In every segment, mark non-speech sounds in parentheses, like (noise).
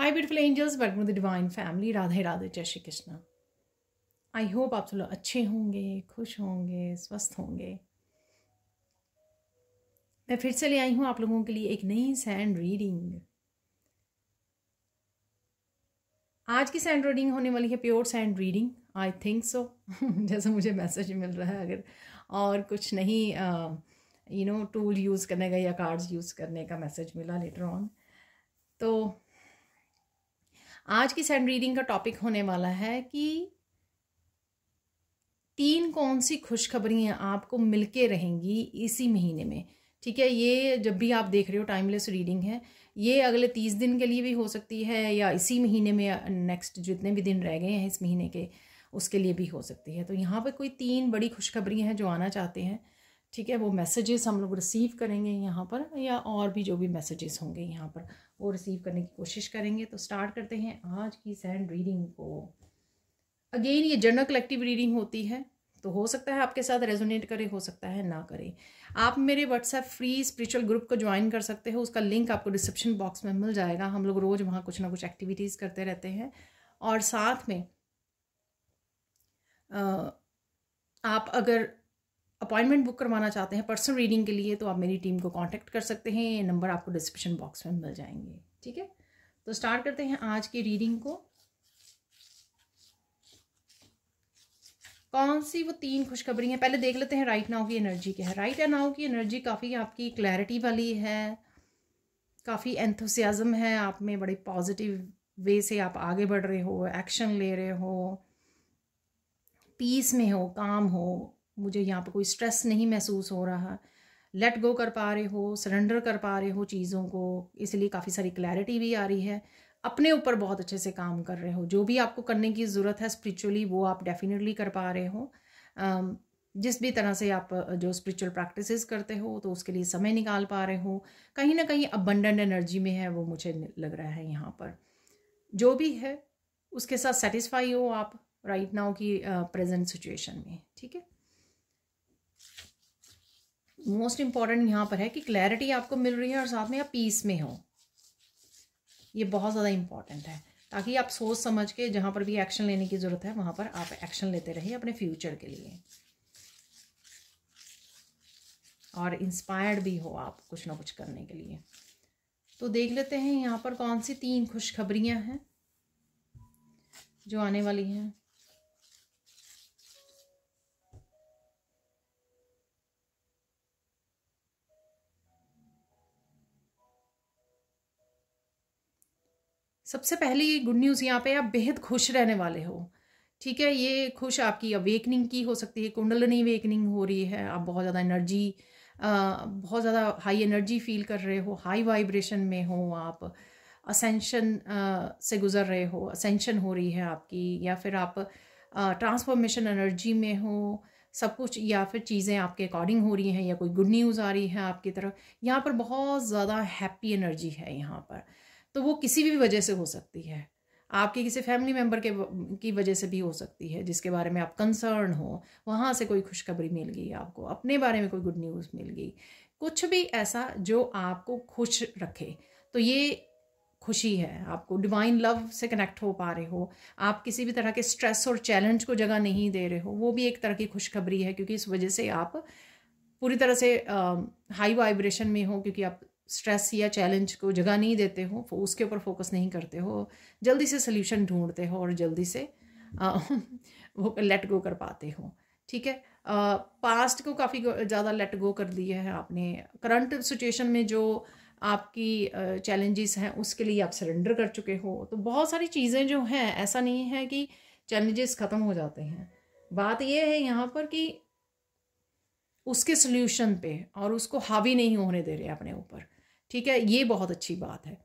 high beautiful angels welcome the divine family Radhe Radhe जय Shri Krishna I hope आप लोग अच्छे होंगे खुश होंगे स्वस्थ होंगे मैं फिर से ले आई हूँ आप लोगों के लिए एक नई सैंड रीडिंग आज की सैंड रीडिंग होने वाली है pure sand reading I think so जैसा मुझे मैसेज मिल रहा है अगर और कुछ नहीं यू नो टूल यूज़ करने का या कार्ड्स यूज़ करने का मैसेज मिला लेटर ऑन तो आज की सैंड रीडिंग का टॉपिक होने वाला है कि तीन कौन सी खुशखबरियाँ आपको मिलके रहेंगी इसी महीने में ठीक है ये जब भी आप देख रहे हो टाइमलेस रीडिंग है ये अगले तीस दिन के लिए भी हो सकती है या इसी महीने में नेक्स्ट जितने भी दिन रह गए हैं इस महीने के उसके लिए भी हो सकती है तो यहाँ पर कोई तीन बड़ी खुशखबरी हैं जो आना चाहते हैं ठीक है वो मैसेजेस हम लोग रिसीव करेंगे यहाँ पर या और भी जो भी मैसेजेस होंगे यहाँ पर वो रिसीव करने की कोशिश करेंगे तो स्टार्ट करते हैं आज की सेंड रीडिंग को अगेन ये जनरल कलेक्टिव रीडिंग होती है तो हो सकता है आपके साथ रेजोनेट करे हो सकता है ना करे आप मेरे व्हाट्सएप फ्री स्पिरिचुअल ग्रुप को ज्वाइन कर सकते हो उसका लिंक आपको डिस्क्रिप्शन बॉक्स में मिल जाएगा हम लोग रोज़ वहाँ कुछ ना कुछ एक्टिविटीज़ करते रहते हैं और साथ में आप अगर अपॉइंटमेंट बुक करवाना चाहते हैं पर्सनल रीडिंग के लिए तो आप मेरी टीम को कांटेक्ट कर सकते हैं ये नंबर आपको डिस्क्रिप्शन बॉक्स में मिल जाएंगे ठीक है तो स्टार्ट करते हैं आज की रीडिंग को कौन सी वो तीन खुशखबरी हैं पहले देख लेते हैं राइट नाउ की एनर्जी क्या है राइट एंड नाउ की एनर्जी काफ़ी आपकी क्लैरिटी वाली है काफ़ी एंथुसियाज़म है आप में बड़े पॉजिटिव वे से आप आगे बढ़ रहे हो एक्शन ले रहे हो पीस में हो काम हो मुझे यहाँ पर कोई स्ट्रेस नहीं महसूस हो रहा लेट गो कर पा रहे हो सरेंडर कर पा रहे हो चीज़ों को इसलिए काफ़ी सारी क्लैरिटी भी आ रही है अपने ऊपर बहुत अच्छे से काम कर रहे हो जो भी आपको करने की ज़रूरत है स्पिरिचुअली वो आप डेफिनेटली कर पा रहे हो जिस भी तरह से आप जो स्पिरिचुअल प्रैक्टिसेस करते हो तो उसके लिए समय निकाल पा रहे हो कहीं ना कहीं अबंडेंट एनर्जी में है वो मुझे लग रहा है यहाँ पर जो भी है उसके साथ सेटिस्फाई हो आप राइट नाउ की प्रेजेंट सिचुएशन में ठीक है मोस्ट इम्पॉर्टेंट यहाँ पर है कि क्लैरिटी आपको मिल रही है और साथ में आप पीस में हो ये बहुत ज़्यादा इम्पॉर्टेंट है ताकि आप सोच समझ के जहाँ पर भी एक्शन लेने की ज़रूरत है वहाँ पर आप एक्शन लेते रहिए अपने फ्यूचर के लिए और इंस्पायर्ड भी हो आप कुछ ना कुछ करने के लिए तो देख लेते हैं यहाँ पर कौन सी तीन खुशखबरियाँ हैं जो आने वाली हैं सबसे ये गुड न्यूज़ यहाँ पे आप बेहद खुश रहने वाले हो ठीक है ये खुश आपकी अवेकनिंग की हो सकती है कुंडलनी अवेकनिंग हो रही है आप बहुत ज़्यादा एनर्जी बहुत ज़्यादा हाई एनर्जी फील कर रहे हो हाई वाइब्रेशन में हो आप असेंशन से गुज़र रहे हो असेंशन हो रही है आपकी या फिर आप ट्रांसफॉर्मेशन एनर्जी में हो सब कुछ या फिर चीज़ें आपके अकॉर्डिंग हो रही हैं या कोई गुड न्यूज़ आ रही है आपकी तरफ यहाँ पर बहुत ज़्यादा हैप्पी एनर्जी है यहाँ पर तो वो किसी भी वजह से हो सकती है आपकी किसी फैमिली मेम्बर के की वजह से भी हो सकती है जिसके बारे में आप कंसर्न हो वहाँ से कोई खुशखबरी मिल गई आपको अपने बारे में कोई गुड न्यूज़ मिल गई कुछ भी ऐसा जो आपको खुश रखे तो ये खुशी है आपको डिवाइन लव से कनेक्ट हो पा रहे हो आप किसी भी तरह के स्ट्रेस और चैलेंज को जगह नहीं दे रहे हो वो भी एक तरह की खुशखबरी है क्योंकि इस वजह से आप पूरी तरह से आ, हाई वाइब्रेशन में हो क्योंकि आप स्ट्रेस या चैलेंज को जगह नहीं देते हो उसके ऊपर फोकस नहीं करते हो जल्दी से सल्यूशन ढूंढते हो और जल्दी से आ, (laughs) वो लेट गो कर पाते हो ठीक है पास्ट को काफ़ी ज़्यादा लेट गो कर दिया है आपने करंट सिचुएशन में जो आपकी चैलेंजेस हैं उसके लिए आप सरेंडर कर चुके हो तो बहुत सारी चीज़ें जो हैं ऐसा नहीं है कि चैलेंजेस ख़त्म हो जाते हैं बात यह है यहाँ पर कि उसके सोल्यूशन पे और उसको हावी नहीं होने दे रहे अपने ऊपर ठीक है ये बहुत अच्छी बात है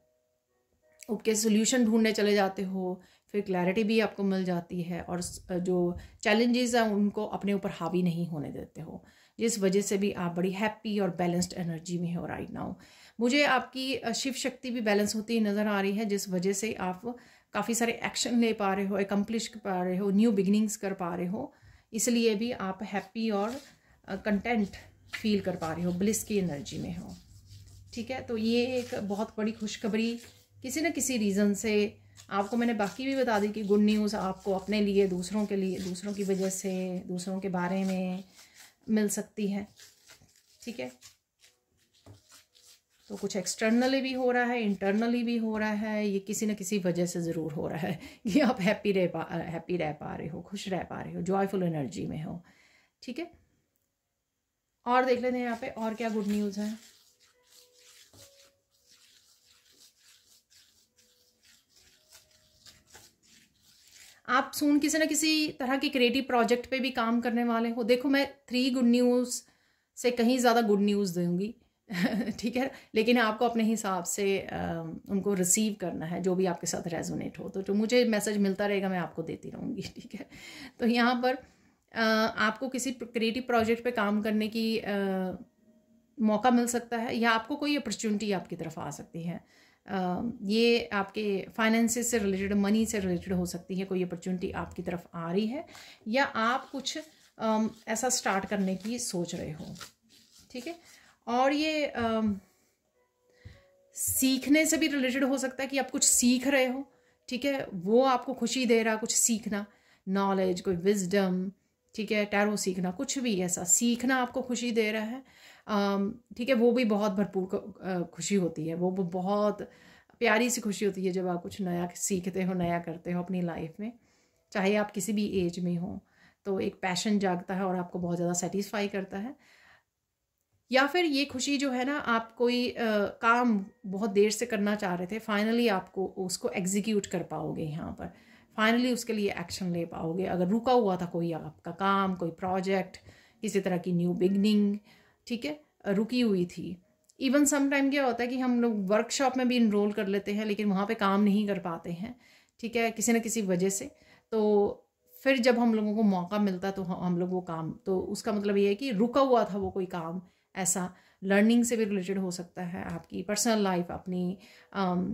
ओके सोल्यूशन ढूंढने चले जाते हो फिर क्लैरिटी भी आपको मिल जाती है और जो चैलेंजेस हैं उनको अपने ऊपर हावी नहीं होने देते हो जिस वजह से भी आप बड़ी हैप्पी और बैलेंस्ड एनर्जी में हो राइट नाउ मुझे आपकी शिव शक्ति भी बैलेंस होती नज़र आ रही है जिस वजह से आप काफ़ी सारे एक्शन ले पा रहे हो एकम्प्लिश कर पा रहे हो न्यू बिगिनिंग्स कर पा रहे हो इसलिए भी आप हैप्पी और कंटेंट फील कर पा रहे हो ब्लिस की एनर्जी में हो ठीक है तो ये एक बहुत बड़ी खुशखबरी किसी न किसी रीज़न से आपको मैंने बाकी भी बता दी कि गुड न्यूज़ आपको अपने लिए दूसरों के लिए दूसरों की वजह से दूसरों के बारे में मिल सकती है ठीक है तो कुछ एक्सटर्नली भी हो रहा है इंटरनली भी हो रहा है ये किसी न किसी वजह से ज़रूर हो रहा है (laughs) कि आप हैप्पी रह पा हैप्पी रह पा रहे हो खुश रह पा रहे हो जॉयफुल एनर्जी में हो ठीक है और देख लेते हैं यहाँ पे और क्या गुड न्यूज़ है आप सुन किसी ना किसी तरह के क्रिएटिव प्रोजेक्ट पे भी काम करने वाले हो देखो मैं थ्री गुड न्यूज़ से कहीं ज़्यादा गुड न्यूज़ दूंगी (laughs) ठीक है लेकिन आपको अपने हिसाब से उनको रिसीव करना है जो भी आपके साथ रेजोनेट हो तो जो तो मुझे मैसेज मिलता रहेगा मैं आपको देती रहूँगी (laughs) ठीक है तो यहाँ पर आपको किसी क्रिएटिव प्रोजेक्ट पे काम करने की मौका मिल सकता है या आपको कोई अपॉर्चुनिटी आपकी तरफ आ सकती है ये आपके फाइनेंसेस से रिलेटेड मनी से रिलेटेड हो सकती है कोई अपॉर्चुनिटी आपकी तरफ आ रही है या आप कुछ ऐसा स्टार्ट करने की सोच रहे हो ठीक है और ये सीखने से भी रिलेटेड हो सकता है कि आप कुछ सीख रहे हो ठीक है वो आपको खुशी दे रहा कुछ सीखना नॉलेज कोई विजडम ठीक है टैरो सीखना कुछ भी ऐसा सीखना आपको खुशी दे रहा है ठीक है वो भी बहुत भरपूर खुशी होती है वो बहुत प्यारी सी खुशी होती है जब आप कुछ नया सीखते हो नया करते हो अपनी लाइफ में चाहे आप किसी भी एज में हो तो एक पैशन जागता है और आपको बहुत ज़्यादा सेटिस्फाई करता है या फिर ये खुशी जो है ना आप कोई आ, काम बहुत देर से करना चाह रहे थे फाइनली आपको उसको एग्जीक्यूट कर पाओगे यहाँ पर फाइनली उसके लिए एक्शन ले पाओगे अगर रुका हुआ था कोई आपका काम कोई प्रोजेक्ट किसी तरह की न्यू बिगनिंग ठीक है रुकी हुई थी इवन सम टाइम क्या होता है कि हम लोग वर्कशॉप में भी इनरोल कर लेते हैं लेकिन वहाँ पे काम नहीं कर पाते हैं ठीक है किसी न किसी वजह से तो फिर जब हम लोगों को मौका मिलता तो हम लोग वो काम तो उसका मतलब ये है कि रुका हुआ था वो कोई काम ऐसा लर्निंग से भी रिलेटेड हो सकता है आपकी पर्सनल लाइफ अपनी um,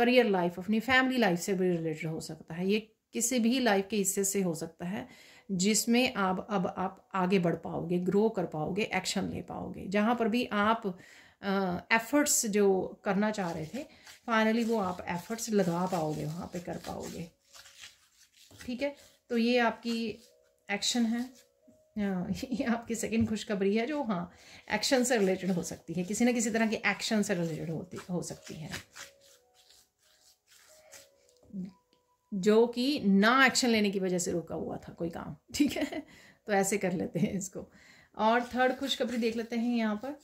करियर लाइफ अपनी फैमिली लाइफ से भी रिलेटेड हो सकता है ये किसी भी लाइफ के हिस्से से हो सकता है जिसमें आप अब आप आगे बढ़ पाओगे ग्रो कर पाओगे एक्शन ले पाओगे जहाँ पर भी आप एफर्ट्स जो करना चाह रहे थे फाइनली वो आप एफर्ट्स लगा पाओगे वहाँ पे कर पाओगे ठीक है तो ये आपकी एक्शन है ये आपकी सेकंड खुशखबरी है जो हाँ एक्शन से रिलेटेड हो सकती है किसी ना किसी तरह की एक्शन से रिलेटेड होती हो सकती है जो कि ना एक्शन लेने की वजह से रुका हुआ था कोई काम ठीक है (laughs) तो ऐसे कर लेते हैं इसको और थर्ड खुशखबरी देख लेते हैं यहाँ पर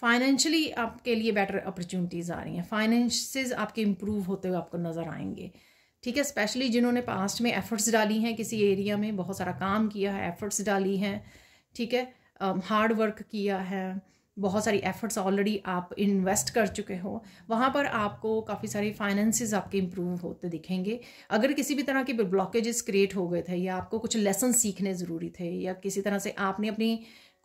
फाइनेंशियली आपके लिए बेटर अपॉर्चुनिटीज़ आ रही हैं फाइनेंसेस आपके इम्प्रूव होते हुए आपको नज़र आएंगे ठीक है स्पेशली जिन्होंने पास्ट में एफ़र्ट्स डाली हैं किसी एरिया में बहुत सारा काम किया है एफ़र्ट्स डाली हैं ठीक है हार्ड um, वर्क किया है बहुत सारी एफ़र्ट्स ऑलरेडी आप इन्वेस्ट कर चुके हो वहाँ पर आपको काफ़ी सारे फाइनेंसेस आपके इम्प्रूव होते दिखेंगे अगर किसी भी तरह के ब्लॉकेजेस क्रिएट हो गए थे या आपको कुछ लेसन सीखने ज़रूरी थे या किसी तरह से आपने अपनी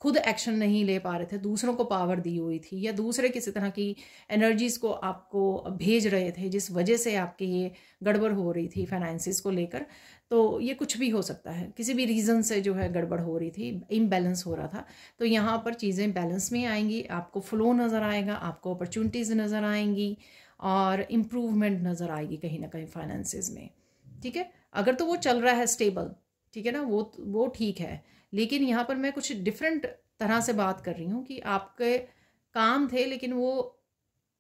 खुद एक्शन नहीं ले पा रहे थे दूसरों को पावर दी हुई थी या दूसरे किसी तरह की एनर्जीज को आपको भेज रहे थे जिस वजह से आपके ये गड़बड़ हो रही थी फाइनेंसिस को लेकर तो ये कुछ भी हो सकता है किसी भी रीज़न से जो है गड़बड़ हो रही थी इम्बैलेंस हो रहा था तो यहाँ पर चीज़ें बैलेंस में आएंगी आपको फ्लो नज़र आएगा आपको अपॉर्चुनिटीज़ नज़र आएंगी और इम्प्रूवमेंट नज़र आएगी कहीं ना कहीं फाइनेंसिस में ठीक है अगर तो वो चल रहा है स्टेबल ठीक है ना वो वो ठीक है लेकिन यहाँ पर मैं कुछ डिफरेंट तरह से बात कर रही हूँ कि आपके काम थे लेकिन वो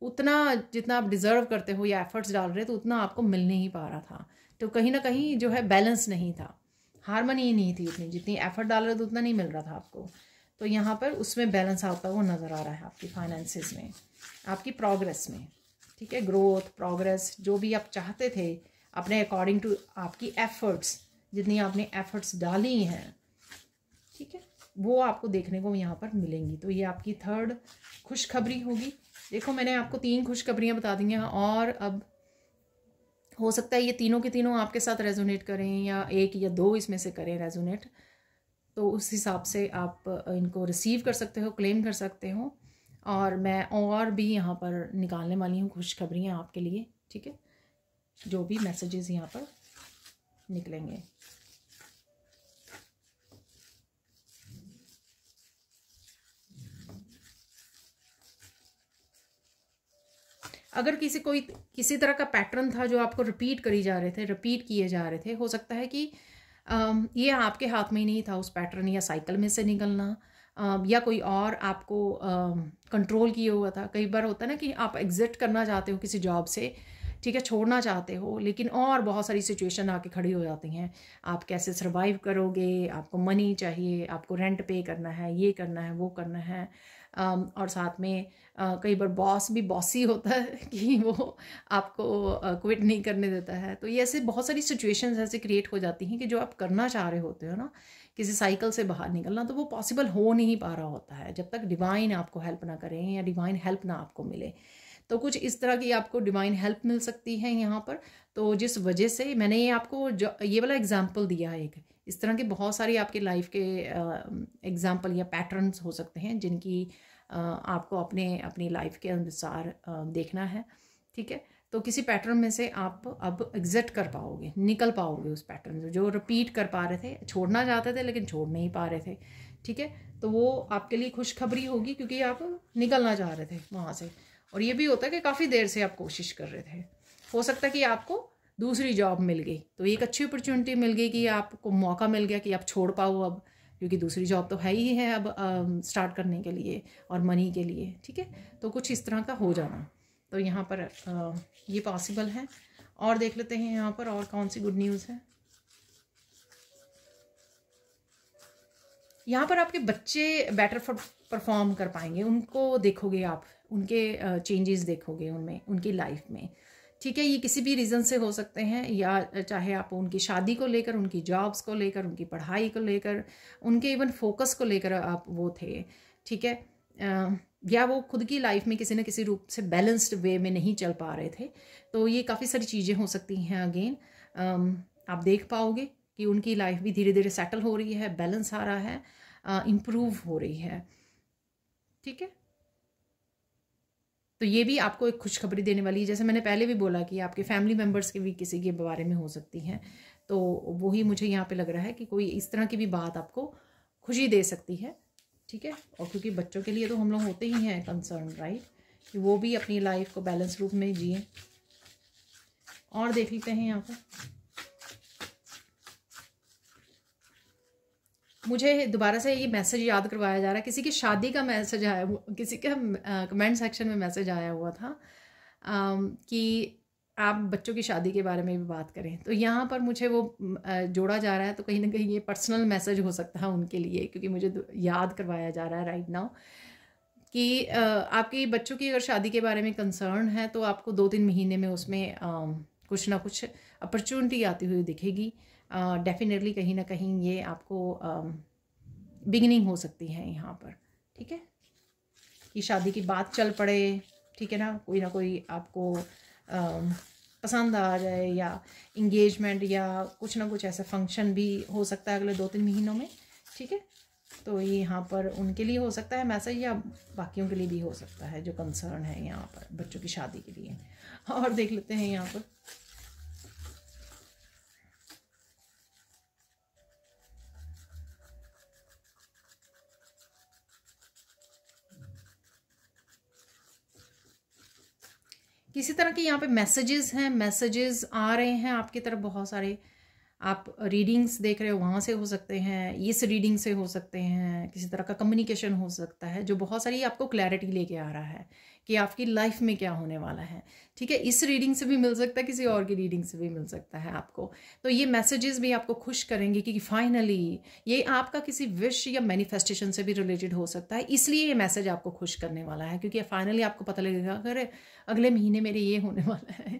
उतना जितना आप डिज़र्व करते हो या एफर्ट्स डाल रहे तो उतना आपको मिल नहीं पा रहा था तो कहीं ना कहीं जो है बैलेंस नहीं था हारमोनी नहीं थी उतनी जितनी एफर्ट डाल रहे तो उतना नहीं मिल रहा था आपको तो यहाँ पर उसमें बैलेंस आता हुआ नज़र आ रहा है आपकी फाइनेंसिस में आपकी प्रोग्रेस में ठीक है ग्रोथ प्रोग्रेस जो भी आप चाहते थे अपने अकॉर्डिंग टू आपकी एफर्ट्स जितनी आपने एफर्ट्स डाली हैं ठीक है वो आपको देखने को यहाँ पर मिलेंगी तो ये आपकी थर्ड खुशखबरी होगी देखो मैंने आपको तीन खुशखबरियाँ बता दी हैं और अब हो सकता है ये तीनों के तीनों आपके साथ रेजोनेट करें या एक या दो इसमें से करें रेजोनेट तो उस हिसाब से आप इनको रिसीव कर सकते हो क्लेम कर सकते हो और मैं और भी यहाँ पर निकालने वाली हूँ खुशखबरियाँ आपके लिए ठीक है जो भी मैसेजेस यहाँ पर निकलेंगे अगर किसी कोई किसी तरह का पैटर्न था जो आपको रिपीट करी जा रहे थे रिपीट किए जा रहे थे हो सकता है कि ये आपके हाथ में ही नहीं था उस पैटर्न या साइकिल में से निकलना या कोई और आपको कंट्रोल किया हुआ था कई बार होता है ना कि आप एग्जिट करना चाहते हो किसी जॉब से ठीक है छोड़ना चाहते हो लेकिन और बहुत सारी सिचुएशन आके खड़ी हो जाती हैं आप कैसे सर्वाइव करोगे आपको मनी चाहिए आपको रेंट पे करना है ये करना है वो करना है और साथ में कई बार बॉस भी बॉसी होता है (laughs) कि वो आपको क्विट नहीं करने देता है तो ये ऐसे बहुत सारी सिचुएशंस ऐसे क्रिएट हो जाती हैं कि जो आप करना चाह रहे होते हो ना किसी साइकिल से बाहर निकलना तो वो पॉसिबल हो नहीं पा रहा होता है जब तक डिवाइन आपको हेल्प ना करें या डिवाइन हेल्प ना आपको मिले तो कुछ इस तरह की आपको डिवाइन हेल्प मिल सकती है यहाँ पर तो जिस वजह से मैंने ये आपको जो ये वाला एग्जाम्पल दिया है एक इस तरह के बहुत सारी आपके लाइफ के एग्जाम्पल या पैटर्न्स हो सकते हैं जिनकी आपको अपने अपनी लाइफ के अनुसार देखना है ठीक है तो किसी पैटर्न में से आप अब एग्जिट कर पाओगे निकल पाओगे उस पैटर्न से जो रिपीट कर पा रहे थे छोड़ना चाहते थे लेकिन छोड़ नहीं पा रहे थे ठीक है तो वो आपके लिए खुशखबरी होगी क्योंकि आप निकलना चाह रहे थे वहाँ से और ये भी होता है कि काफ़ी देर से आप कोशिश कर रहे थे हो सकता है कि आपको दूसरी जॉब मिल गई तो एक अच्छी अपॉर्चुनिटी मिल गई कि आपको मौका मिल गया कि आप छोड़ पाओ अब क्योंकि दूसरी जॉब तो है ही है अब स्टार्ट करने के लिए और मनी के लिए ठीक है तो कुछ इस तरह का हो जाना तो यहाँ पर आ, ये पॉसिबल है और देख लेते हैं यहाँ पर और कौन सी गुड न्यूज़ है यहाँ पर आपके बच्चे बेटर परफॉर्म कर पाएंगे उनको देखोगे आप उनके चेंजेस देखोगे उनमें उनकी लाइफ में ठीक है ये किसी भी रीज़न से हो सकते हैं या चाहे आप उनकी शादी को लेकर उनकी जॉब्स को लेकर उनकी पढ़ाई को लेकर उनके इवन फोकस को लेकर आप वो थे ठीक है या वो खुद की लाइफ में किसी न किसी रूप से बैलेंस्ड वे में नहीं चल पा रहे थे तो ये काफ़ी सारी चीज़ें हो सकती हैं अगेन आप देख पाओगे कि उनकी लाइफ भी धीरे धीरे सेटल हो रही है बैलेंस आ रहा है इम्प्रूव हो रही है ठीक है तो ये भी आपको एक खुशखबरी देने वाली है जैसे मैंने पहले भी बोला कि आपके फैमिली मेम्बर्स के भी किसी के बारे में हो सकती हैं तो वही मुझे यहाँ पे लग रहा है कि कोई इस तरह की भी बात आपको खुशी दे सकती है ठीक है और क्योंकि बच्चों के लिए तो हम लोग होते ही हैं कंसर्न राइट कि वो भी अपनी लाइफ को बैलेंस रूप में जिए और देख लेते हैं यहाँ पर मुझे दोबारा से ये मैसेज याद करवाया जा रहा है किसी की शादी का मैसेज आया किसी के कमेंट सेक्शन में मैसेज आया हुआ था कि आप बच्चों की शादी के बारे में भी बात करें तो यहाँ पर मुझे वो जोड़ा जा रहा है तो कहीं ना कहीं ये पर्सनल मैसेज हो सकता है उनके लिए क्योंकि मुझे याद करवाया जा रहा है राइट नाउ कि आपकी बच्चों की अगर शादी के बारे में कंसर्न है तो आपको दो तीन महीने में उसमें कुछ ना कुछ अपॉर्चुनिटी आती हुई दिखेगी डेफिनेटली कहीं ना कहीं ये आपको बिगनिंग हो सकती है यहाँ पर ठीक है कि शादी की बात चल पड़े ठीक है ना कोई ना कोई आपको पसंद आ जाए या इंगेजमेंट या कुछ ना कुछ ऐसा फंक्शन भी हो सकता है अगले दो तीन महीनों में ठीक है तो ये यहाँ पर उनके लिए हो सकता है मैसेज या बाकियों के लिए भी हो सकता है जो कंसर्न है यहाँ पर बच्चों की शादी के लिए और देख लेते हैं यहाँ पर किसी तरह के यहाँ पे मैसेजेस हैं मैसेजेस आ रहे हैं आपकी तरफ बहुत सारे आप रीडिंग्स देख रहे हो वहाँ से हो सकते हैं इस रीडिंग से हो सकते हैं किसी तरह का कम्युनिकेशन हो सकता है जो बहुत सारी आपको क्लैरिटी लेके आ रहा है कि आपकी लाइफ में क्या होने वाला है ठीक है इस रीडिंग से भी मिल सकता है किसी और की रीडिंग से भी मिल सकता है आपको तो ये मैसेजेस भी आपको खुश करेंगे कि, फाइनली ये आपका किसी विश या मैनिफेस्टेशन से भी रिलेटेड हो सकता है इसलिए ये मैसेज आपको खुश करने वाला है क्योंकि फाइनली आपको पता लगेगा अगर अगले महीने मेरे ये होने वाला है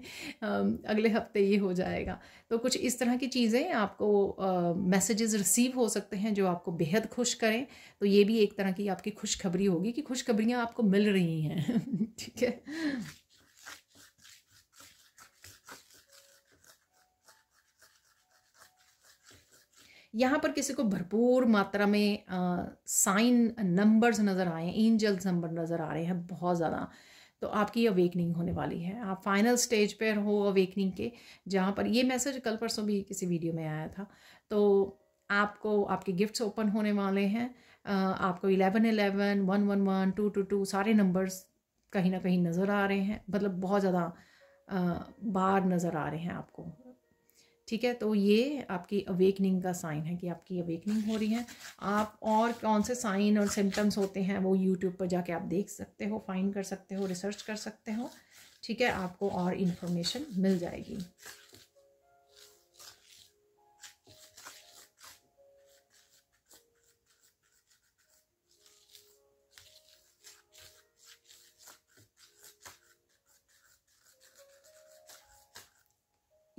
अगले हफ्ते ये हो जाएगा तो कुछ इस तरह की चीज़ें आपको मैसेजेस रिसीव हो सकते हैं जो आपको बेहद खुश करें तो ये भी एक तरह की आपकी खुशखबरी होगी कि खुशखबरियाँ आपको मिल रही हैं (laughs) ठीक है यहाँ पर किसी को भरपूर मात्रा में साइन नंबर्स नज़र आए हैं एंजल्स नंबर नज़र आ रहे हैं बहुत ज़्यादा तो आपकी अवेकनिंग होने वाली है आप फाइनल स्टेज पर हो अवेकनिंग के जहाँ पर ये मैसेज कल परसों भी किसी वीडियो में आया था तो आपको आपके गिफ्ट्स ओपन होने वाले हैं आपको eleven eleven one one one two two two सारे नंबर्स कहीं ना कहीं नज़र आ रहे हैं मतलब बहुत ज़्यादा बार नज़र आ रहे हैं आपको ठीक है तो ये आपकी अवेकनिंग का साइन है कि आपकी अवेकनिंग हो रही है आप और कौन से साइन और सिम्टम्स होते हैं वो यूट्यूब पर जाके आप देख सकते हो फाइंड कर सकते हो रिसर्च कर सकते हो ठीक है आपको और इन्फॉर्मेशन मिल जाएगी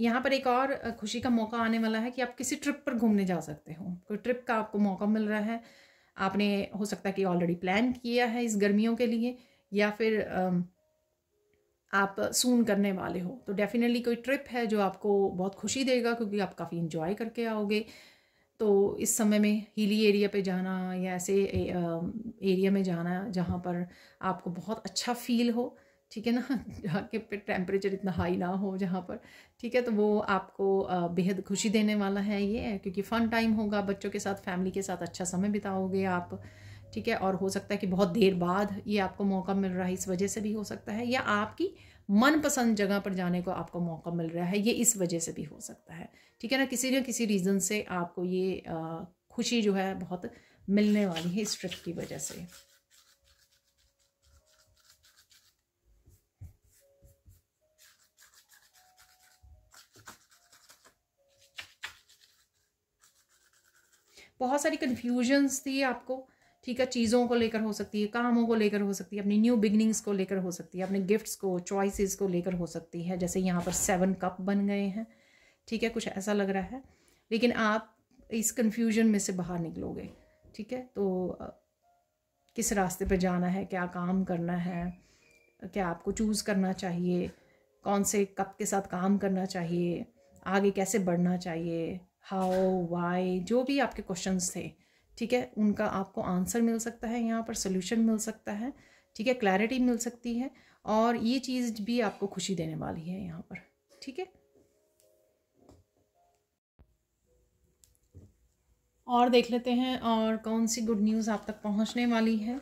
यहाँ पर एक और खुशी का मौका आने वाला है कि आप किसी ट्रिप पर घूमने जा सकते हो कोई ट्रिप का आपको मौका मिल रहा है आपने हो सकता है कि ऑलरेडी प्लान किया है इस गर्मियों के लिए या फिर आप सून करने वाले हो तो डेफिनेटली कोई ट्रिप है जो आपको बहुत खुशी देगा क्योंकि आप काफ़ी इन्जॉय करके आओगे तो इस समय में हिली एरिया पे जाना या ऐसे एरिया में जाना जहाँ पर आपको बहुत अच्छा फील हो ठीक है ना जाके (laughs) टेम्परेचर इतना हाई ना हो जहाँ पर ठीक है तो वो आपको बेहद खुशी देने वाला है ये क्योंकि फ़न टाइम होगा बच्चों के साथ फैमिली के साथ अच्छा समय बिताओगे आप ठीक है और हो सकता है कि बहुत देर बाद ये आपको मौका मिल रहा है इस वजह से भी हो सकता है या आपकी मनपसंद जगह पर जाने को आपको मौका मिल रहा है ये इस वजह से भी हो सकता है ठीक है ना किसी न किसी रीज़न से आपको ये खुशी जो है बहुत मिलने वाली है इस ट्रिप की वजह से बहुत सारी कन्फ्यूजन्स थी आपको ठीक है चीज़ों को लेकर हो सकती है कामों को लेकर हो सकती है अपनी न्यू बिगनिंग्स को लेकर हो सकती है अपने गिफ्ट्स को चॉइसेस को लेकर हो सकती है जैसे यहाँ पर सेवन कप बन गए हैं ठीक है कुछ ऐसा लग रहा है लेकिन आप इस कन्फ्यूजन में से बाहर निकलोगे ठीक है तो किस रास्ते पर जाना है क्या काम करना है क्या आपको चूज़ करना चाहिए कौन से कप के साथ काम करना चाहिए आगे कैसे बढ़ना चाहिए हाउ वाई जो भी आपके क्वेश्चंस थे ठीक है उनका आपको आंसर मिल सकता है यहाँ पर सोल्यूशन मिल सकता है ठीक है क्लैरिटी मिल सकती है और ये चीज़ भी आपको खुशी देने वाली है यहाँ पर ठीक है और देख लेते हैं और कौन सी गुड न्यूज़ आप तक पहुँचने वाली है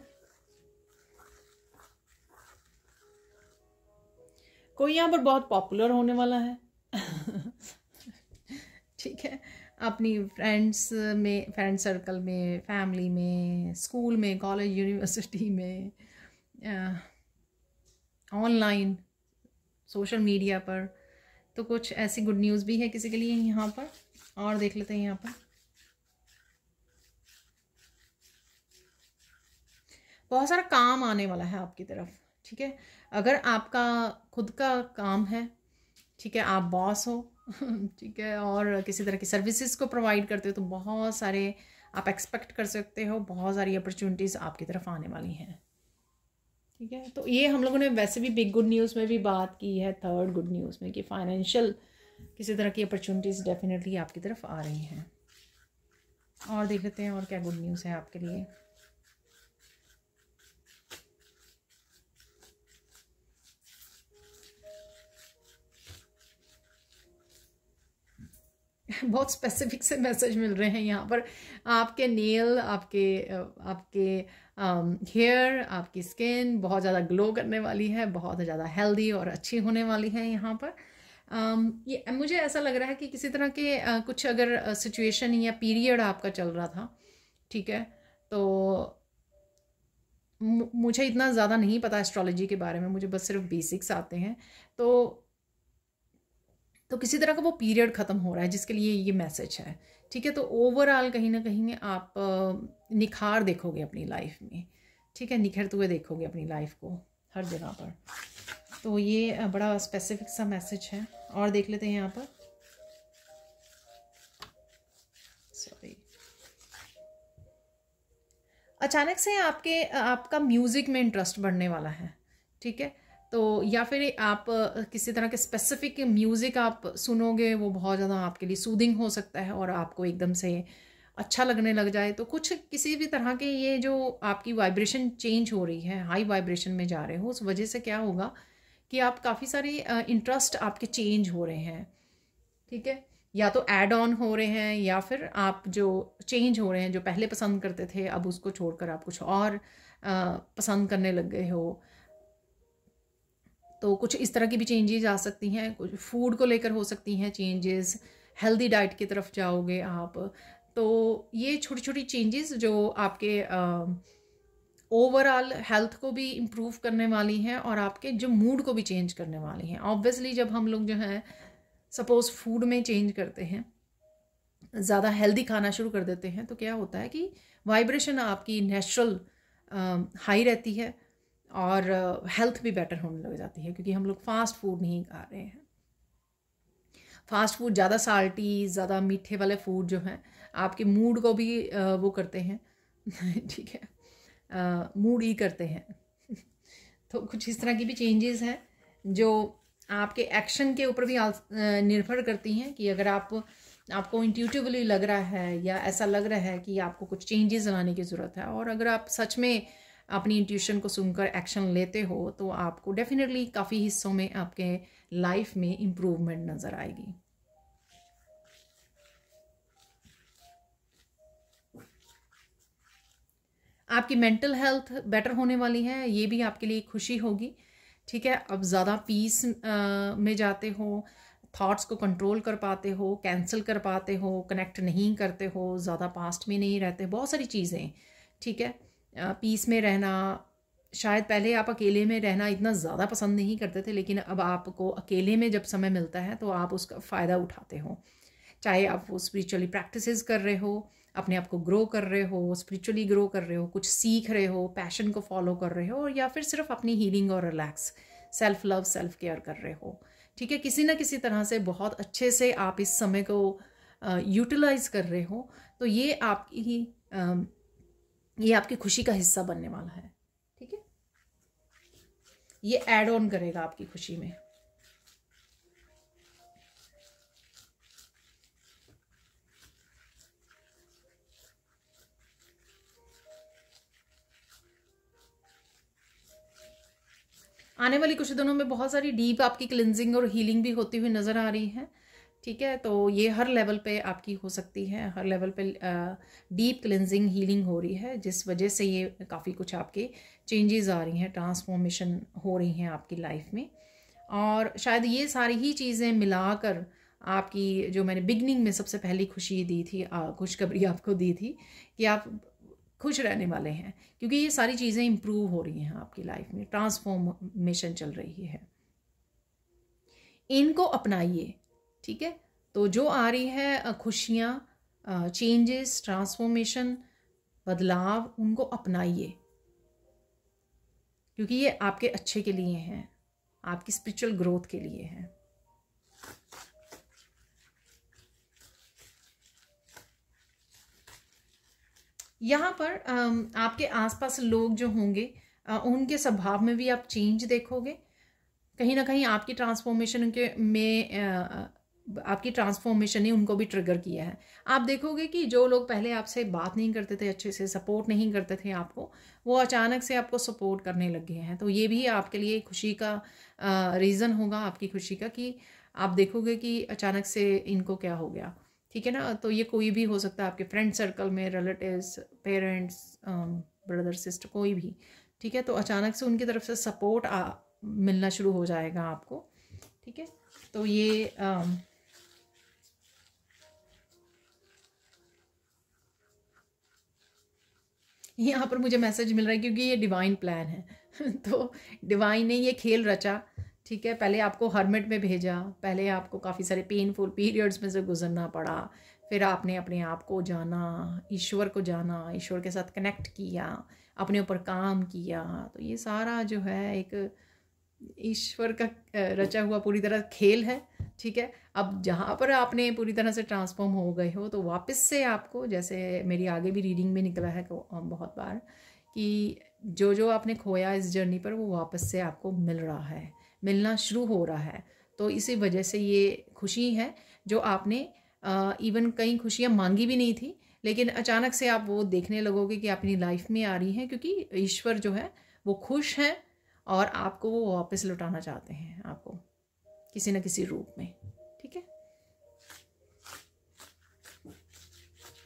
कोई यहाँ पर बहुत पॉपुलर होने वाला है (laughs) ठीक है अपनी फ्रेंड्स में फ्रेंड सर्कल में फैमिली में स्कूल में कॉलेज यूनिवर्सिटी में ऑनलाइन सोशल मीडिया पर तो कुछ ऐसी गुड न्यूज़ भी है किसी के लिए यहाँ पर और देख लेते हैं यहाँ पर बहुत सारा काम आने वाला है आपकी तरफ ठीक है अगर आपका खुद का काम है ठीक है आप बॉस हो (laughs) ठीक है और किसी तरह की सर्विसेज को प्रोवाइड करते हो तो बहुत सारे आप एक्सपेक्ट कर सकते हो बहुत सारी अपॉर्चुनिटीज़ आपकी तरफ आने वाली हैं ठीक है तो ये हम लोगों ने वैसे भी बिग गुड न्यूज़ में भी बात की है थर्ड गुड न्यूज़ में कि फाइनेंशियल किसी तरह की अपॉर्चुनिटीज़ डेफिनेटली आपकी तरफ आ रही हैं और देख लेते हैं और क्या गुड न्यूज़ है आपके लिए (laughs) बहुत स्पेसिफिक से मैसेज मिल रहे हैं यहाँ पर आपके नेल आपके आपके हेयर um, आपकी स्किन बहुत ज़्यादा ग्लो करने वाली है बहुत ज़्यादा हेल्दी और अच्छी होने वाली है यहाँ पर um, ये मुझे ऐसा लग रहा है कि किसी तरह के uh, कुछ अगर सिचुएशन uh, या पीरियड आपका चल रहा था ठीक है तो मुझे इतना ज़्यादा नहीं पता एस्ट्रोलॉजी के बारे में मुझे बस सिर्फ बेसिक्स आते हैं तो तो किसी तरह का वो पीरियड ख़त्म हो रहा है जिसके लिए ये मैसेज है ठीक है तो ओवरऑल कहीं ना कहीं आप निखार देखोगे अपनी लाइफ में ठीक है निखरते हुए देखोगे अपनी लाइफ को हर जगह पर तो ये बड़ा स्पेसिफिक सा मैसेज है और देख लेते हैं यहाँ पर सॉरी अचानक से आपके आपका म्यूज़िक में इंटरेस्ट बढ़ने वाला है ठीक है तो या फिर आप किसी तरह के स्पेसिफिक म्यूज़िक आप सुनोगे वो बहुत ज़्यादा आपके लिए सूदिंग हो सकता है और आपको एकदम से अच्छा लगने लग जाए तो कुछ किसी भी तरह के ये जो आपकी वाइब्रेशन चेंज हो रही है हाई वाइब्रेशन में जा रहे हो उस वजह से क्या होगा कि आप काफ़ी सारे इंटरेस्ट आपके चेंज हो रहे हैं ठीक है या तो एड ऑन हो रहे हैं या फिर आप जो चेंज हो रहे हैं जो पहले पसंद करते थे अब उसको छोड़कर आप कुछ और पसंद करने लग गए हो तो कुछ इस तरह की भी चेंजेस आ सकती हैं कुछ फूड को लेकर हो सकती हैं चेंजेस हेल्दी डाइट की तरफ जाओगे आप तो ये छोटी छोटी चेंजेस जो आपके ओवरऑल हेल्थ को भी इम्प्रूव करने वाली हैं और आपके जो मूड को भी चेंज करने वाली हैं ऑब्वियसली जब हम लोग जो हैं सपोज़ फूड में चेंज करते हैं ज़्यादा हेल्दी खाना शुरू कर देते हैं तो क्या होता है कि वाइब्रेशन आपकी नेचुरल हाई रहती है और हेल्थ भी बेटर होने लग जाती है क्योंकि हम लोग फास्ट फूड नहीं खा रहे हैं फास्ट फूड ज़्यादा साल्टी ज़्यादा मीठे वाले फूड जो हैं आपके मूड को भी वो करते हैं (laughs) ठीक है मूड ही करते हैं (laughs) तो कुछ इस तरह की भी चेंजेस हैं जो आपके एक्शन के ऊपर भी निर्भर करती हैं कि अगर आप आपको इंट्यूटिवली लग रहा है या ऐसा लग रहा है कि आपको कुछ चेंजेस लाने की ज़रूरत है और अगर आप सच में अपनी इंट्यूशन को सुनकर एक्शन लेते हो तो आपको डेफिनेटली काफ़ी हिस्सों में आपके लाइफ में इम्प्रूवमेंट नज़र आएगी आपकी मेंटल हेल्थ बेटर होने वाली है ये भी आपके लिए खुशी होगी ठीक है अब ज़्यादा पीस में जाते हो थॉट्स को कंट्रोल कर पाते हो कैंसिल कर पाते हो कनेक्ट नहीं करते हो ज़्यादा पास्ट में नहीं रहते बहुत सारी चीज़ें ठीक है पीस में रहना शायद पहले आप अकेले में रहना इतना ज़्यादा पसंद नहीं करते थे लेकिन अब आपको अकेले में जब समय मिलता है तो आप उसका फ़ायदा उठाते हो चाहे आप वो स्पिरिचुअली प्रैक्टिस कर रहे हो अपने आप को ग्रो कर रहे हो स्पिरिचुअली ग्रो कर रहे हो कुछ सीख रहे हो पैशन को फॉलो कर रहे हो या फिर सिर्फ अपनी हीलिंग और relax self love self care कर रहे हो ठीक है किसी ना किसी तरह से बहुत अच्छे से आप इस समय को यूटिलाइज कर रहे हो तो ये आपकी ये आपकी खुशी का हिस्सा बनने वाला है ठीक है ये एड ऑन करेगा आपकी खुशी में आने वाली कुछ दिनों में बहुत सारी डीप आपकी क्लिनजिंग और हीलिंग भी होती हुई नज़र आ रही है ठीक है तो ये हर लेवल पे आपकी हो सकती है हर लेवल पे डीप क्लिनजिंग हीलिंग हो रही है जिस वजह से ये काफ़ी कुछ आपके चेंजेस आ रही हैं ट्रांसफॉर्मेशन हो रही हैं आपकी लाइफ में और शायद ये सारी ही चीज़ें मिलाकर आपकी जो मैंने बिगनिंग में सबसे पहली खुशी दी थी खुशखबरी आपको दी थी कि आप खुश रहने वाले हैं क्योंकि ये सारी चीज़ें इम्प्रूव हो रही हैं आपकी लाइफ में ट्रांसफॉर्मेशन चल रही है इनको अपनाइए ठीक है तो जो आ रही है खुशियाँ चेंजेस ट्रांसफॉर्मेशन बदलाव उनको अपनाइए क्योंकि ये आपके अच्छे के लिए हैं आपकी स्पिरिचुअल ग्रोथ के लिए हैं यहाँ पर आपके आसपास लोग जो होंगे उनके स्वभाव में भी आप चेंज देखोगे कहीं ना कहीं आपकी ट्रांसफॉर्मेशन के में आपकी ट्रांसफॉर्मेशन ने उनको भी ट्रिगर किया है आप देखोगे कि जो लोग पहले आपसे बात नहीं करते थे अच्छे से सपोर्ट नहीं करते थे आपको वो अचानक से आपको सपोर्ट करने लगे हैं तो ये भी आपके लिए खुशी का रीज़न होगा आपकी खुशी का कि आप देखोगे कि अचानक से इनको क्या हो गया ठीक है ना तो ये कोई भी हो सकता है आपके फ्रेंड सर्कल में रिलेटिव्स पेरेंट्स ब्रदर सिस्टर कोई भी ठीक है तो अचानक से उनकी तरफ से सपोर्ट मिलना शुरू हो जाएगा आपको ठीक है तो ये यहाँ पर मुझे मैसेज मिल रहा है क्योंकि ये डिवाइन प्लान है (laughs) तो डिवाइन ने ये खेल रचा ठीक है पहले आपको हर्मिट में भेजा पहले आपको काफ़ी सारे पेनफुल पीरियड्स में से गुजरना पड़ा फिर आपने अपने आप को जाना ईश्वर को जाना ईश्वर के साथ कनेक्ट किया अपने ऊपर काम किया तो ये सारा जो है एक ईश्वर का रचा हुआ पूरी तरह खेल है ठीक है अब जहाँ पर आपने पूरी तरह से ट्रांसफॉर्म हो गए हो तो वापस से आपको जैसे मेरी आगे भी रीडिंग में निकला है बहुत बार कि जो जो आपने खोया इस जर्नी पर वो वापस से आपको मिल रहा है मिलना शुरू हो रहा है तो इसी वजह से ये खुशी है जो आपने इवन कई खुशियाँ मांगी भी नहीं थी लेकिन अचानक से आप वो देखने लगोगे कि अपनी लाइफ में आ रही हैं क्योंकि ईश्वर जो है वो खुश हैं और आपको वो वापस लौटाना चाहते हैं आपको किसी न किसी रूप में ठीक है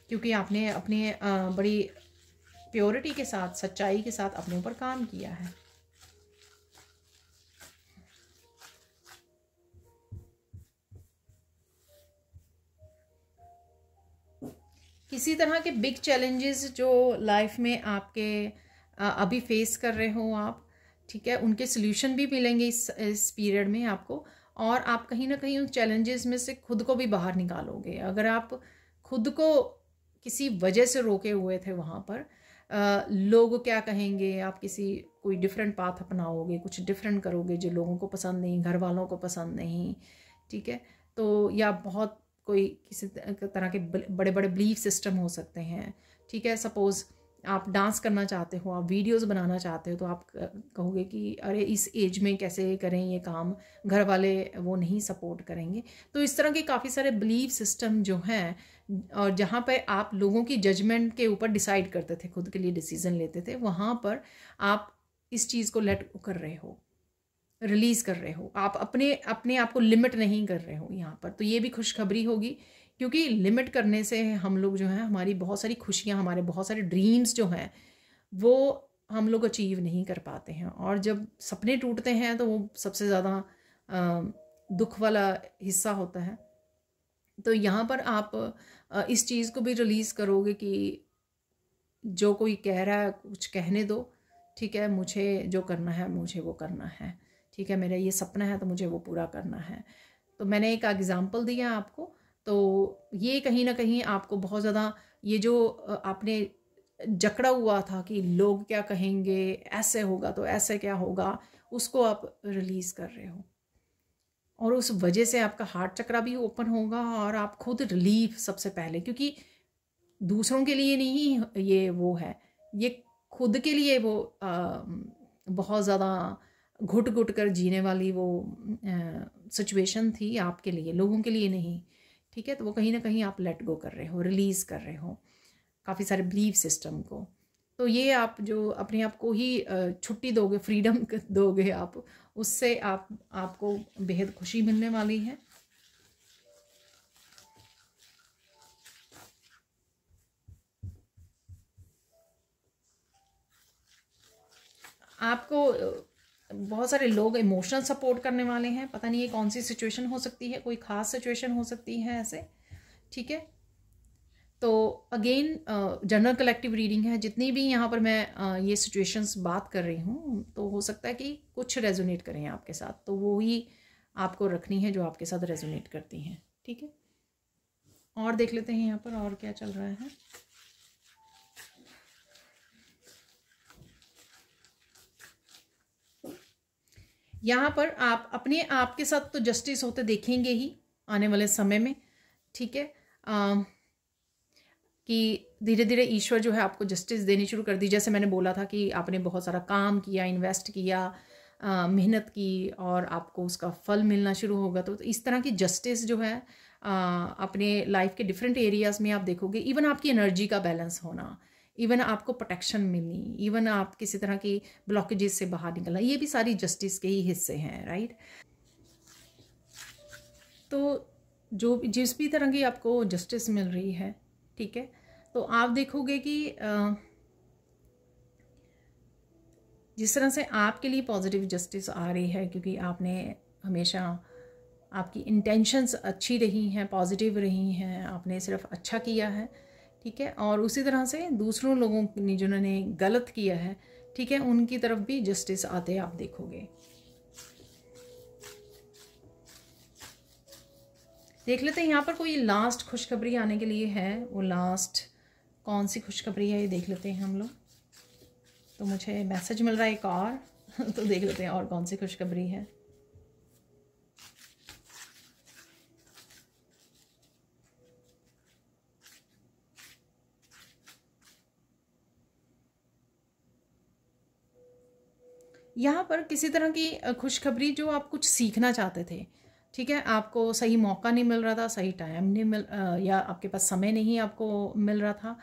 क्योंकि आपने अपने बड़ी प्योरिटी के साथ सच्चाई के साथ अपने ऊपर काम किया है किसी तरह के बिग चैलेंजेस जो लाइफ में आपके अभी फेस कर रहे हो आप ठीक है उनके सोल्यूशन भी मिलेंगे इस इस पीरियड में आपको और आप कहीं ना कहीं उन चैलेंजेस में से खुद को भी बाहर निकालोगे अगर आप खुद को किसी वजह से रोके हुए थे वहाँ पर आ, लोग क्या कहेंगे आप किसी कोई डिफरेंट पाथ अपनाओगे कुछ डिफरेंट करोगे जो लोगों को पसंद नहीं घर वालों को पसंद नहीं ठीक है तो या बहुत कोई किसी तरह के बड़े बड़े बिलीफ सिस्टम हो सकते हैं ठीक है सपोज़ आप डांस करना चाहते हो आप वीडियोस बनाना चाहते हो तो आप कहोगे कि अरे इस एज में कैसे करें ये काम घर वाले वो नहीं सपोर्ट करेंगे तो इस तरह के काफ़ी सारे बिलीव सिस्टम जो हैं और जहाँ पर आप लोगों की जजमेंट के ऊपर डिसाइड करते थे खुद के लिए डिसीज़न लेते थे वहाँ पर आप इस चीज़ को लेट कर रहे हो रिलीज़ कर रहे हो आप अपने अपने आप को लिमिट नहीं कर रहे हो यहाँ पर तो ये भी खुशखबरी होगी क्योंकि लिमिट करने से हम लोग जो हैं हमारी बहुत सारी खुशियाँ हमारे बहुत सारे ड्रीम्स जो हैं वो हम लोग अचीव नहीं कर पाते हैं और जब सपने टूटते हैं तो वो सबसे ज़्यादा दुख वाला हिस्सा होता है तो यहाँ पर आप इस चीज़ को भी रिलीज़ करोगे कि जो कोई कह रहा है कुछ कहने दो ठीक है मुझे जो करना है मुझे वो करना है ठीक है मेरा ये सपना है तो मुझे वो पूरा करना है तो मैंने एक एग्ज़ाम्पल दिया आपको तो ये कहीं ना कहीं आपको बहुत ज़्यादा ये जो आपने जकड़ा हुआ था कि लोग क्या कहेंगे ऐसे होगा तो ऐसे क्या होगा उसको आप रिलीज़ कर रहे हो और उस वजह से आपका हार्ट चक्रा भी ओपन होगा और आप खुद रिलीफ सबसे पहले क्योंकि दूसरों के लिए नहीं ये वो है ये खुद के लिए वो आ, बहुत ज़्यादा घुट घुट कर जीने वाली वो सिचुएशन थी आपके लिए लोगों के लिए नहीं ठीक है तो वो कहीं ना कहीं आप लेट गो कर रहे हो रिलीज़ कर रहे हो काफ़ी सारे बिलीव सिस्टम को तो ये आप जो अपने आप को ही छुट्टी दोगे फ्रीडम (laughs) दोगे आप उससे आप आपको बेहद खुशी मिलने वाली है आपको बहुत सारे लोग इमोशनल सपोर्ट करने वाले हैं पता नहीं ये कौन सी सिचुएशन हो सकती है कोई ख़ास सिचुएशन हो सकती है ऐसे ठीक है तो अगेन जनरल कलेक्टिव रीडिंग है जितनी भी यहाँ पर मैं uh, ये सिचुएशंस बात कर रही हूँ तो हो सकता है कि कुछ रेजोनेट करें आपके साथ तो वो ही आपको रखनी है जो आपके साथ रेजोनेट करती हैं ठीक है और देख लेते हैं यहाँ पर और क्या चल रहा है यहाँ पर आप अपने आप के साथ तो जस्टिस होते देखेंगे ही आने वाले समय में ठीक है आ, कि धीरे धीरे ईश्वर जो है आपको जस्टिस देनी शुरू कर दी जैसे मैंने बोला था कि आपने बहुत सारा काम किया इन्वेस्ट किया मेहनत की और आपको उसका फल मिलना शुरू होगा तो, तो इस तरह की जस्टिस जो है आ, अपने लाइफ के डिफरेंट एरियाज़ में आप देखोगे इवन आपकी एनर्जी का बैलेंस होना इवन आपको प्रोटेक्शन मिलनी इवन आप किसी तरह की ब्लॉकेजेस से बाहर निकलना ये भी सारी जस्टिस के ही हिस्से हैं राइट तो जो जिस भी तरह की आपको जस्टिस मिल रही है ठीक है तो आप देखोगे कि जिस तरह से आपके लिए पॉजिटिव जस्टिस आ रही है क्योंकि आपने हमेशा आपकी इंटेंशंस अच्छी रही हैं पॉजिटिव रही हैं आपने सिर्फ अच्छा किया है ठीक है और उसी तरह से दूसरों लोगों ने जिन्होंने गलत किया है ठीक है उनकी तरफ भी जस्टिस आते आप देखोगे देख लेते हैं यहाँ पर कोई लास्ट खुशखबरी आने के लिए है वो लास्ट कौन सी खुशखबरी है ये देख लेते हैं हम लोग तो मुझे मैसेज मिल रहा है एक और (laughs) तो देख लेते हैं और कौन सी खुशखबरी है यहाँ पर किसी तरह की खुशखबरी जो आप कुछ सीखना चाहते थे ठीक है आपको सही मौका नहीं मिल रहा था सही टाइम नहीं मिल या आपके पास समय नहीं आपको मिल रहा था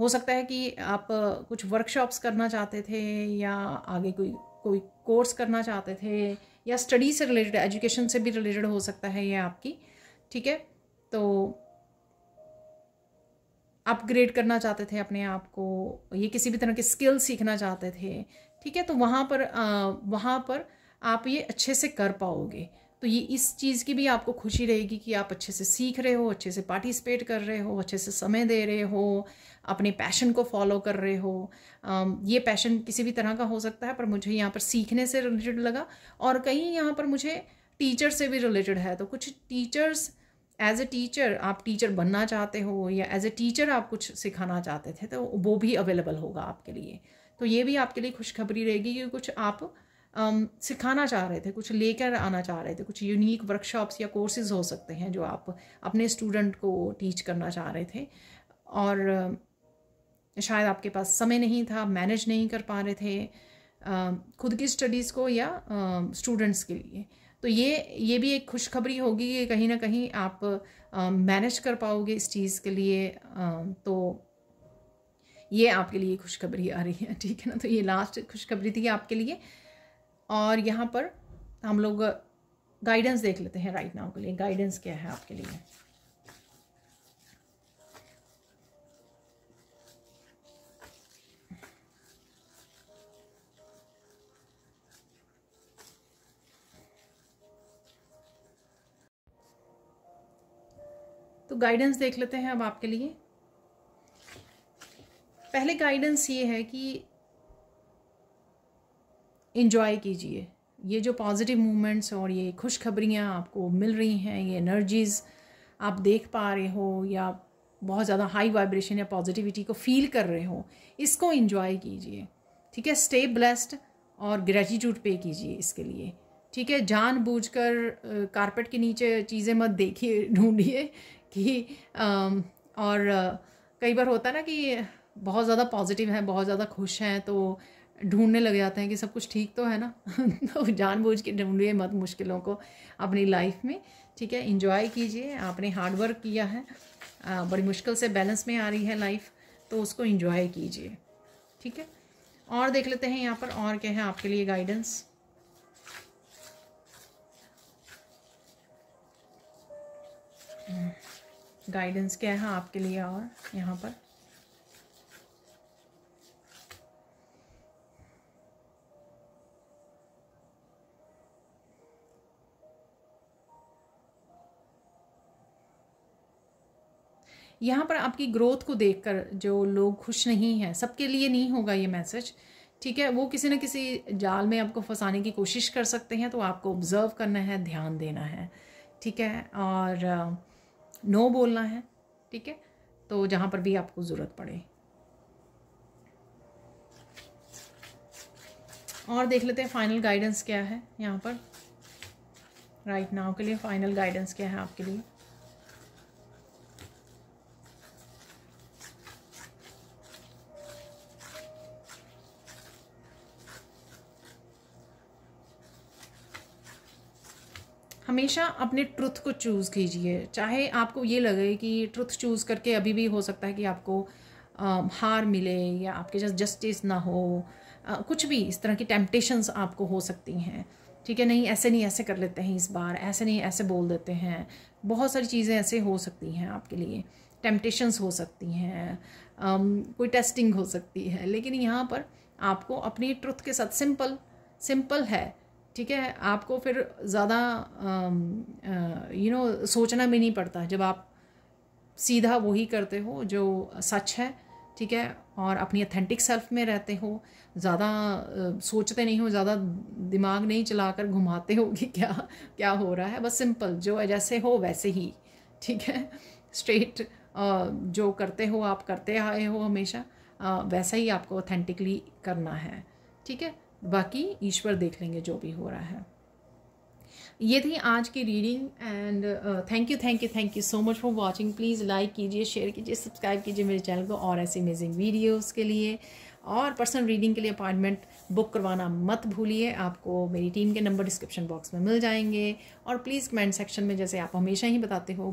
हो सकता है कि आप कुछ वर्कशॉप्स करना चाहते थे या आगे कोई कोई कोर्स करना चाहते थे या स्टडी से रिलेटेड एजुकेशन से भी रिलेटेड हो सकता है ये आपकी ठीक है तो अपग्रेड करना चाहते थे अपने आप को ये किसी भी तरह के स्किल सीखना चाहते थे ठीक है तो वहाँ पर आ, वहाँ पर आप ये अच्छे से कर पाओगे तो ये इस चीज़ की भी आपको खुशी रहेगी कि आप अच्छे से सीख रहे हो अच्छे से पार्टिसिपेट कर रहे हो अच्छे से समय दे रहे हो अपने पैशन को फॉलो कर रहे हो ये पैशन किसी भी तरह का हो सकता है पर मुझे यहाँ पर सीखने से रिलेटेड लगा और कहीं यहाँ पर मुझे टीचर से भी रिलेटेड है तो कुछ टीचर्स एज ए टीचर आप टीचर बनना चाहते हो या एज ए टीचर आप कुछ सिखाना चाहते थे तो वो भी अवेलेबल होगा आपके लिए तो ये भी आपके लिए खुशखबरी रहेगी कि कुछ आप um, सिखाना चाह रहे थे कुछ लेकर आना चाह रहे थे कुछ यूनिक वर्कशॉप्स या कोर्सेज हो सकते हैं जो आप अपने स्टूडेंट को टीच करना चाह रहे थे और शायद आपके पास समय नहीं था मैनेज नहीं कर पा रहे थे खुद की स्टडीज़ को या स्टूडेंट्स के लिए तो ये ये भी एक खुशखबरी होगी कि कहीं ना कहीं आप मैनेज कर पाओगे इस चीज़ के लिए तो ये आपके लिए खुशखबरी आ रही है (laughs) ठीक है ना तो ये लास्ट खुशखबरी थी आपके लिए और यहाँ पर हम लोग गाइडेंस देख लेते हैं राइट नाउ के लिए गाइडेंस क्या है आपके लिए तो गाइडेंस देख लेते हैं अब आपके लिए पहले गाइडेंस ये है कि इन्जॉय कीजिए ये जो पॉजिटिव मूवमेंट्स और ये खुशखबरियाँ आपको मिल रही हैं ये एनर्जीज़ आप देख पा रहे हो या बहुत ज़्यादा हाई वाइब्रेशन या पॉजिटिविटी को फील कर रहे हो इसको इन्जॉय कीजिए ठीक है स्टे ब्लेस्ड और ग्रेटिट्यूड पे कीजिए इसके लिए ठीक है जानबूझकर कारपेट के नीचे चीज़ें मत देखिए (laughs) ढूंढिए कि आ, और कई बार होता ना कि बहुत ज़्यादा पॉजिटिव हैं बहुत ज़्यादा खुश हैं तो ढूंढने लग जाते हैं कि सब कुछ ठीक तो है ना (laughs) तो जानबूझ के ढूंढिए मत मुश्किलों को अपनी लाइफ में ठीक है इंजॉय कीजिए आपने हार्डवर्क किया है बड़ी मुश्किल से बैलेंस में आ रही है लाइफ तो उसको इंजॉय कीजिए ठीक है और देख लेते हैं यहाँ पर और क्या है आपके लिए गाइडेंस गाइडेंस हम्म, क्या है आपके लिए और यहाँ पर यहाँ पर आपकी ग्रोथ को देखकर जो लोग खुश नहीं हैं सबके लिए नहीं होगा ये मैसेज ठीक है वो किसी न किसी जाल में आपको फंसाने की कोशिश कर सकते हैं तो आपको ऑब्ज़र्व करना है ध्यान देना है ठीक है और नो uh, बोलना है ठीक है तो जहाँ पर भी आपको ज़रूरत पड़े और देख लेते हैं फाइनल गाइडेंस क्या है यहाँ पर राइट right नाव के लिए फाइनल गाइडेंस क्या है आपके लिए हमेशा अपने ट्रुथ को चूज़ कीजिए चाहे आपको ये लगे कि ट्रुथ चूज़ करके अभी भी हो सकता है कि आपको आ, हार मिले या आपके जस्ट जस्टिस ना हो आ, कुछ भी इस तरह की टेम्पटेशंस आपको हो सकती हैं ठीक है नहीं ऐसे नहीं ऐसे कर लेते हैं इस बार ऐसे नहीं ऐसे बोल देते हैं बहुत सारी चीज़ें ऐसे हो सकती हैं आपके लिए टेम्पटेशंस हो सकती हैं कोई टेस्टिंग हो सकती है लेकिन यहाँ पर आपको अपनी ट्रुथ के साथ सिंपल सिंपल है ठीक है आपको फिर ज़्यादा यू नो सोचना भी नहीं पड़ता जब आप सीधा वही करते हो जो सच है ठीक है और अपनी अथेंटिक सेल्फ में रहते हो ज़्यादा सोचते नहीं हो ज़्यादा दिमाग नहीं चला कर घुमाते हो कि क्या क्या हो रहा है बस सिंपल जो जैसे हो वैसे ही ठीक है स्ट्रेट जो करते हो आप करते आए हो हमेशा वैसा ही आपको ऑथेंटिकली करना है ठीक है बाकी ईश्वर देख लेंगे जो भी हो रहा है ये थी आज की reading and thank you thank you thank you so much for watching please like कीजिए शेयर कीजिए सब्सक्राइब कीजिए मेरे चैनल को और ऐसी अमेजिंग वीडियोस के लिए और पर्सनल रीडिंग के लिए अपॉइंटमेंट बुक करवाना मत भूलिए आपको मेरी टीम के नंबर डिस्क्रिप्शन बॉक्स में मिल जाएंगे और प्लीज़ कमेंट सेक्शन में जैसे आप हमेशा ही बताते हो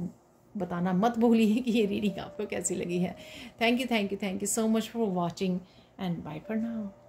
बताना मत भूलिए कि ये रीडिंग आपको कैसी लगी है thank you thank you thank you so much for watching and bye for now